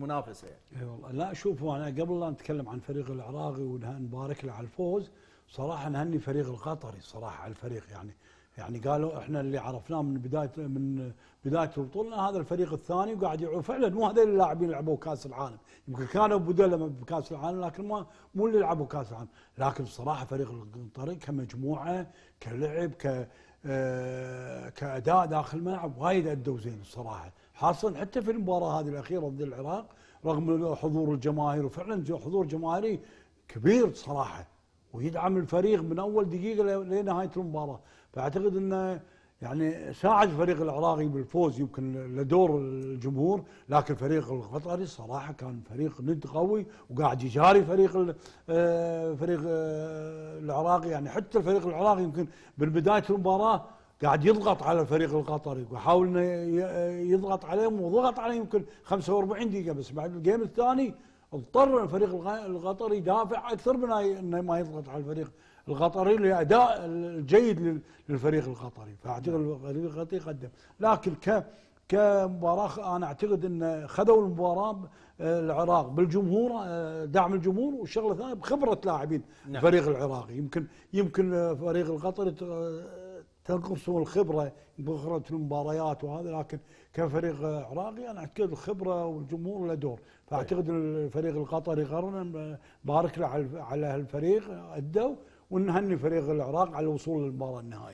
منافسه يعني. اي والله لا شوفوا انا قبل لا نتكلم عن فريق العراقي ونبارك له على الفوز صراحه نهني فريق القطري صراحه على الفريق يعني يعني قالوا احنا اللي عرفناه من بدايه من بدايه البطوله هذا الفريق الثاني وقاعد يعوف فعلا مو هذول اللاعبين اللي لعبوا كاس العالم يمكن كانوا بدلا بكاس العالم لكن ما مو اللي لعبوا كاس العالم لكن صراحه فريق القطري كمجموعه كلعب ك آه، كاداء داخل الملعب وايد ادوا زين الصراحه خاصه حتى في المباراه هذه الاخيره ضد العراق رغم حضور الجماهير وفعلا حضور جماهيري كبير صراحه ويدعم الفريق من اول دقيقه لنهايه المباراه فاعتقد انه يعني ساعد الفريق العراقي بالفوز يمكن لدور الجمهور لكن فريق القطري الصراحه كان فريق ند قوي وقاعد يجاري فريق آه، فريق آه، العراقي يعني حتى الفريق العراقي يمكن من بدايه المباراه قاعد يضغط على الفريق القطري ويحاول انه يضغط عليهم وضغط عليهم يمكن 45 دقيقه بس بعد الجيم الثاني اضطر الفريق القطري يدافع اكثر من انه ما يضغط على الفريق القطري لاداء الجيد للفريق القطري فاعتقد نعم. الفريق القطري قدم لكن ك كمباراه انا اعتقد ان خذوا المباراه العراق بالجمهور آه، دعم الجمهور والشغله الثانيه بخبره لاعبين نعم. الفريق العراقي يمكن يمكن فريق القطري تنقصهم الخبره بخره المباريات وهذا لكن كفريق عراقي انا اعتقد الخبره والجمهور له دور فاعتقد طيب. الفريق القطري قررنا بارك له على الفريق ادوا ونهني فريق العراق على الوصول للمباراه النهائيه